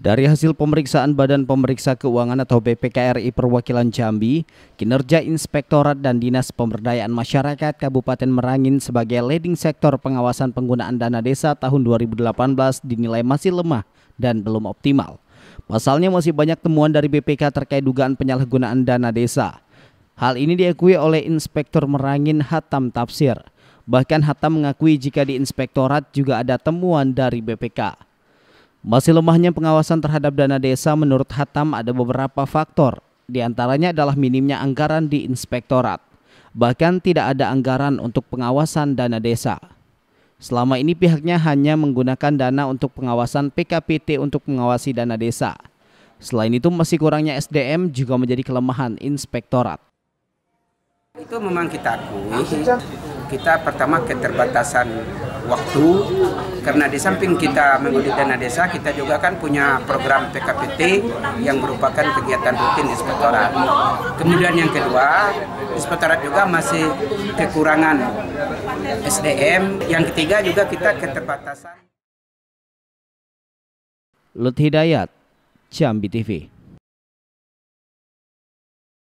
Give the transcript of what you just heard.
Dari hasil pemeriksaan Badan Pemeriksa Keuangan atau BPKRI Perwakilan Jambi, kinerja Inspektorat dan Dinas Pemberdayaan Masyarakat Kabupaten Merangin sebagai leading sektor pengawasan penggunaan dana desa tahun 2018 dinilai masih lemah dan belum optimal. Pasalnya masih banyak temuan dari BPK terkait dugaan penyalahgunaan dana desa. Hal ini diakui oleh Inspektur Merangin Hatam Tafsir. Bahkan Hatam mengakui jika di inspektorat juga ada temuan dari BPK. Masih lemahnya pengawasan terhadap dana desa menurut Hatam ada beberapa faktor, di antaranya adalah minimnya anggaran di inspektorat. Bahkan tidak ada anggaran untuk pengawasan dana desa. Selama ini pihaknya hanya menggunakan dana untuk pengawasan PKPT untuk mengawasi dana desa. Selain itu masih kurangnya SDM juga menjadi kelemahan inspektorat. Itu memang kita akui. Kita pertama keterbatasan waktu, karena di samping iya. kita mengundi dana desa, kita juga kan punya program PKPT yang merupakan kegiatan rutin di inspektorat. Kemudian yang kedua, di inspektorat juga masih kekurangan SDM. Yang ketiga juga kita keterbatasan. Lut Hidayat, Jambi TV.